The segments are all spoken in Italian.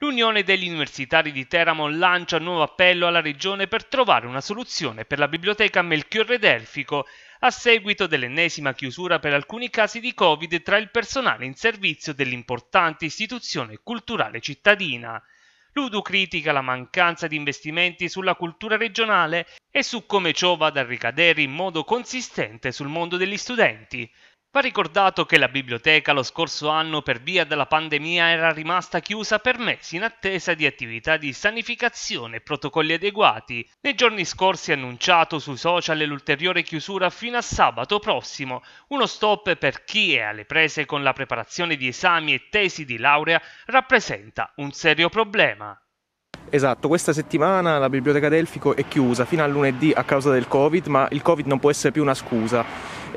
L'Unione degli Universitari di Teramo lancia un nuovo appello alla Regione per trovare una soluzione per la biblioteca Melchiorre Delfico a seguito dell'ennesima chiusura per alcuni casi di Covid tra il personale in servizio dell'importante istituzione culturale cittadina. L'Udu critica la mancanza di investimenti sulla cultura regionale e su come ciò vada a ricadere in modo consistente sul mondo degli studenti. Va ricordato che la biblioteca lo scorso anno per via della pandemia era rimasta chiusa per mesi in attesa di attività di sanificazione e protocolli adeguati. Nei giorni scorsi è annunciato sui social l'ulteriore chiusura fino a sabato prossimo, uno stop per chi è alle prese con la preparazione di esami e tesi di laurea rappresenta un serio problema. Esatto, questa settimana la biblioteca Delfico è chiusa fino a lunedì a causa del Covid, ma il Covid non può essere più una scusa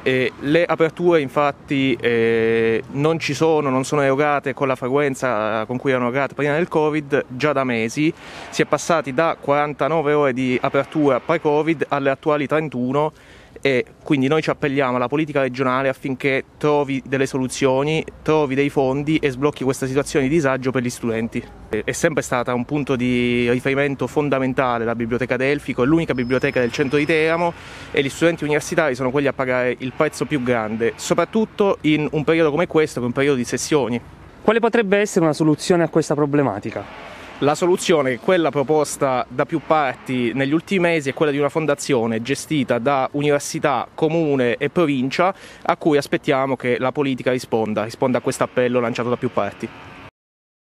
eh, le aperture infatti eh, non ci sono, non sono erogate con la frequenza eh, con cui erano erogate prima del Covid già da mesi, si è passati da 49 ore di apertura pre-Covid alle attuali 31 e quindi noi ci appelliamo alla politica regionale affinché trovi delle soluzioni, trovi dei fondi e sblocchi questa situazione di disagio per gli studenti. È sempre stata un punto di riferimento fondamentale la Biblioteca Delfico, è l'unica biblioteca del centro di Teramo e gli studenti universitari sono quelli a pagare il prezzo più grande, soprattutto in un periodo come questo, che è un periodo di sessioni. Quale potrebbe essere una soluzione a questa problematica? La soluzione, quella proposta da più parti negli ultimi mesi, è quella di una fondazione gestita da università, comune e provincia a cui aspettiamo che la politica risponda, risponda a questo appello lanciato da più parti.